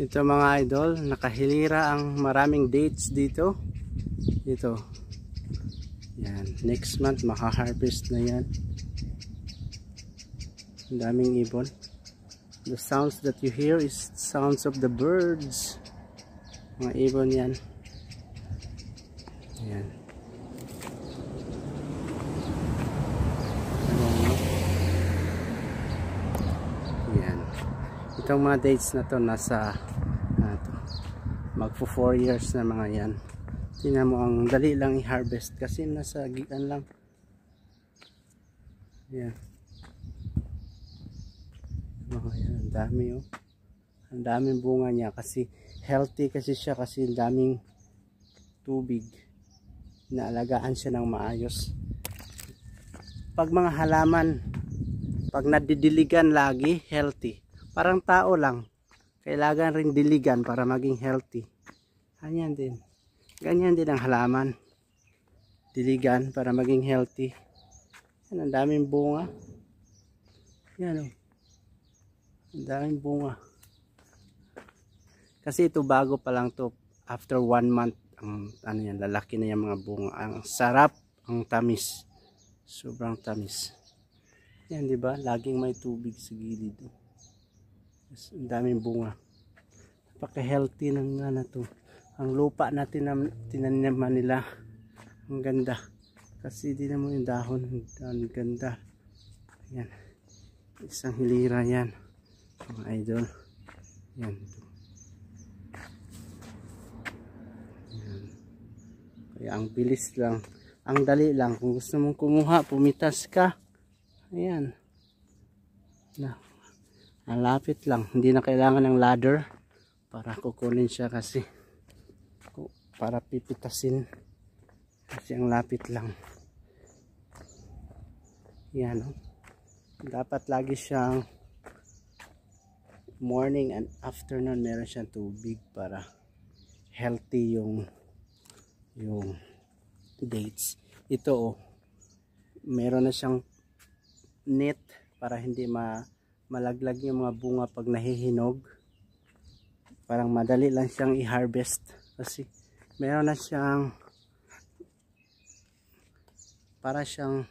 Dito mga idol, nakahilira ang maraming dates dito. Dito. Yan, next month makaharvest na yan. Ang daming ibon. The sounds that you hear is sounds of the birds. Mga ibon yan. Yan. itong mga dates na to nasa uh, to, magpo 4 years na mga yan tingnan mo ang dali lang i-harvest kasi nasa gigan lang yan oh, yan ang dami oh ang daming bunga niya kasi healthy kasi siya kasi ang daming tubig naalagaan siya ng maayos pag mga halaman pag nadidiligan lagi healthy parang tao lang kailangan rin diligan para maging healthy ganyan din ganyan din ang halaman diligan para maging healthy yan ang daming bunga yan o oh. ang daming bunga kasi ito bago pa lang to after one month ang ano yan lalaki na yung mga bunga ang sarap ang tamis sobrang tamis yan di ba laging may tubig sa gilid o Yes, ang daming bunga. Napaka-healthy ng ano to. Ang lupa natin na tinaniman nila. Ang ganda. Kasi di na yung dahon. Ang ganda. Yan. Isang hilira yan. Mga idol. Yan. Yan. Kaya ang bilis lang. Ang dali lang. Kung gusto mong kumuha, pumitas ka. Ayan. Na ang lang hindi na kailangan ng ladder para kukunin siya kasi para pipitasin kasi ang lapit lang yan oh. dapat lagi siyang morning and afternoon meron siyang tubig para healthy yung yung dates ito oh. meron na siyang net para hindi ma malaglag yung mga bunga pag nahihinog parang madali lang siyang i-harvest kasi meron na siyang para siyang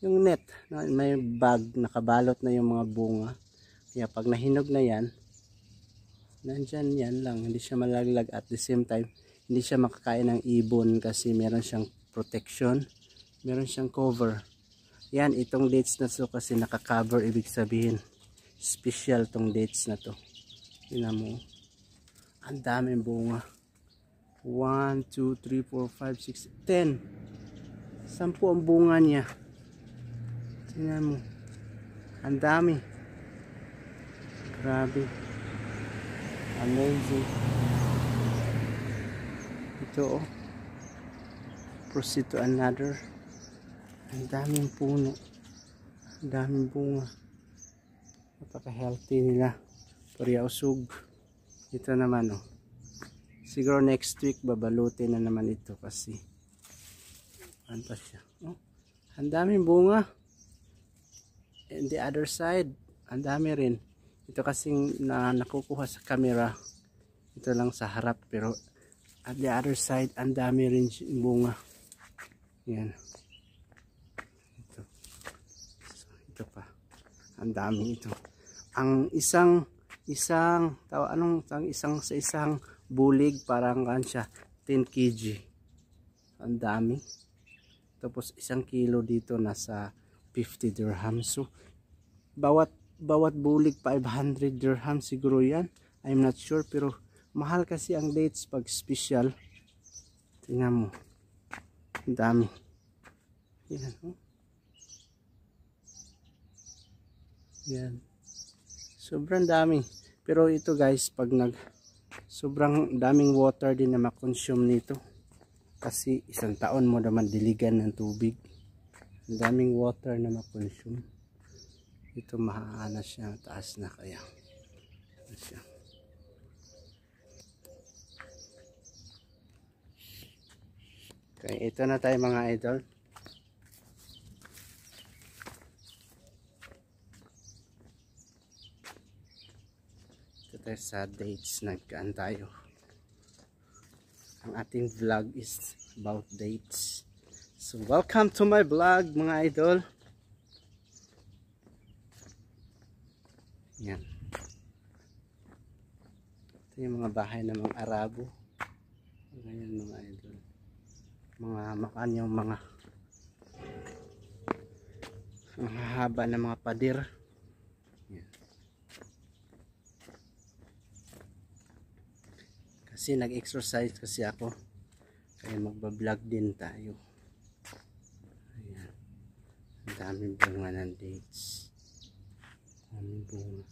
yung net may bag nakabalot na yung mga bunga kaya pag nahinog na yan nandyan yan lang hindi siya malaglag at the same time hindi siya makakain ng ibon kasi meron siyang protection meron siyang cover yan, itong dates na to kasi nakakover ibig sabihin. Special tong dates na to. Tingnan mo. Oh. Ang daming bunga. 1, 2, 3, 4, 5, 6, 10. Sampu ang bunga niya. Tingnan mo. Ang dami. Grabe. Amazing. Ito oh. Proceed to another ang daming puno ang daming bunga napaka healthy nila usog ito naman oh siguro next week babalutin na naman ito kasi panta siya oh, ang daming bunga and the other side ang dami rin ito kasing na nakukuha sa camera ito lang sa harap pero at the other side ang dami rin bunga yan Ang dami ito. Ang isang isang tawa anong tang isang sa isang bulig parang kan siya 10 kg. Ang dami. Tapos isang kilo dito nasa 50 dirhams So bawat bawat bulig 500 dirhams siguro 'yan. I'm not sure pero mahal kasi ang dates pag special. Tingnan mo. Ang dami. Yan, oh. Yan. Sobrang dami. Pero ito guys, pag nag sobrang daming water din na makonsume nito. Kasi isang taon mo naman diligan ng tubig. Ang daming water na makonsume. Ito mahaana siya. Taas na kaya. Ano siya. Okay, ito na tayo mga idol. after sa dates nagkaan tayo ang ating vlog is about dates so welcome to my vlog mga idol yan ito yung mga bahay ng mga Arabo ngayon mga idol mga makanyang mga ang haba ng mga padir kasi nag-exercise kasi ako kaya magbablog din tayo ayan ang daming bunga ng dates daming bunga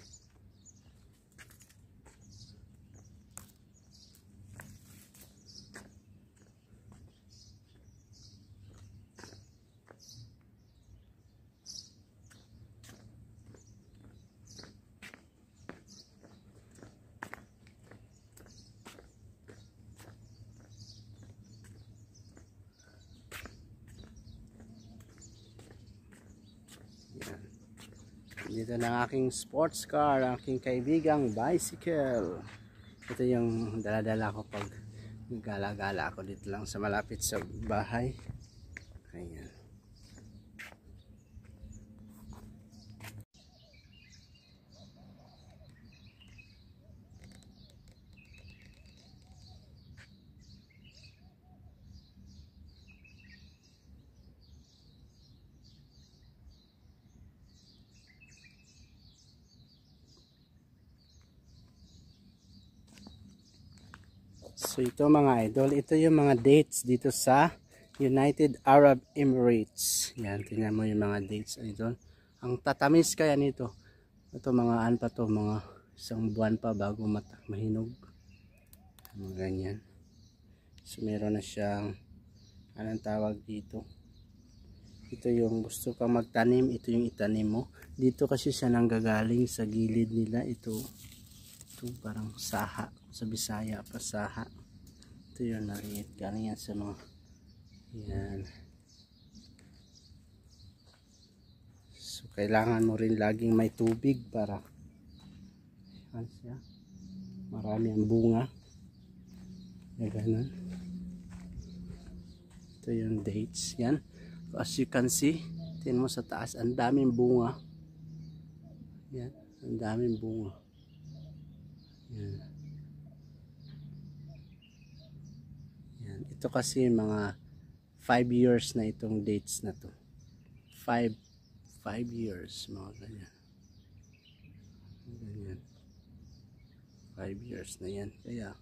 dito ang aking sports car aking kaibigang bicycle ito yung daladala ko pag gala-gala ako dito lang sa malapit sa bahay ayan So ito mga idol, ito yung mga dates dito sa United Arab Emirates. Yan, tingnan mo yung mga dates idol. Ang tatamis kaya nito. Ito mga an pa to, mga isang buwan pa bago mata mahinog. Mga ganyan. So meron na siyang anong tawag dito. Ito yung gusto kang magtanim, ito yung itanim mo. Dito kasi siya nanggagaling sa gilid nila ito ito parang saha sa bisaya pa saha ito yung nariit galing yan sa mga yan so kailangan mo rin laging may tubig para yan siya marami ang bunga na ganun ito yung dates yan as you can see tin mo sa taas ang daming bunga yan ang daming bunga yan. Ito kasi mga 5 years na itong dates na to. 5 5 years mga ganyan. Ganyan. 5 years na yan. Kaya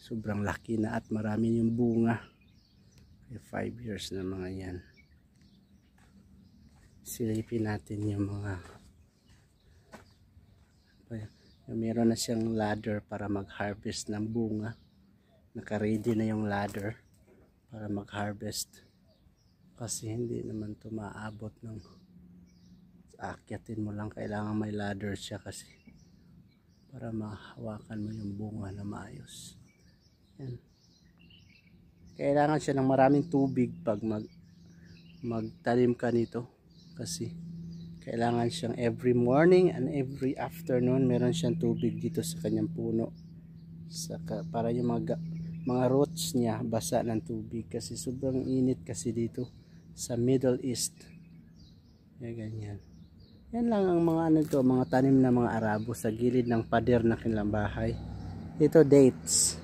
sobrang laki na at marami yung bunga. Kaya 5 years na mga yan. Silipin natin yung mga ano meron na siyang ladder para mag-harvest ng bunga Naka-ready na yung ladder para mag-harvest kasi hindi naman to ng akyatin mo lang kailangan may ladder siya kasi para mahawakan mo yung bunga na maayos yan kailangan siya ng maraming tubig pag mag magtanim ka nito kasi kailangan siyang every morning and every afternoon meron siyang tubig dito sa kanyang puno. sa, para yung mga, mga roots niya basa ng tubig kasi sobrang init kasi dito sa Middle East. Yan, ganyan. Yan lang ang mga ano to, mga tanim na mga arabo sa gilid ng pader ng kanilang bahay. Ito dates.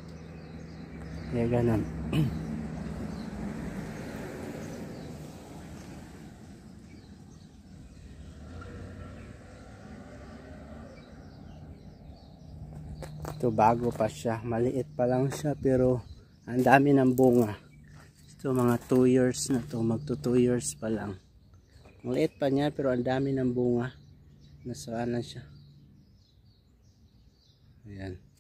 Yan, ganun. ito bago pa siya maliit pa lang siya pero ang dami ng bunga ito mga 2 years na to magto 2 years pa lang maliit pa niya pero ang dami ng bunga nasaan na siya ayan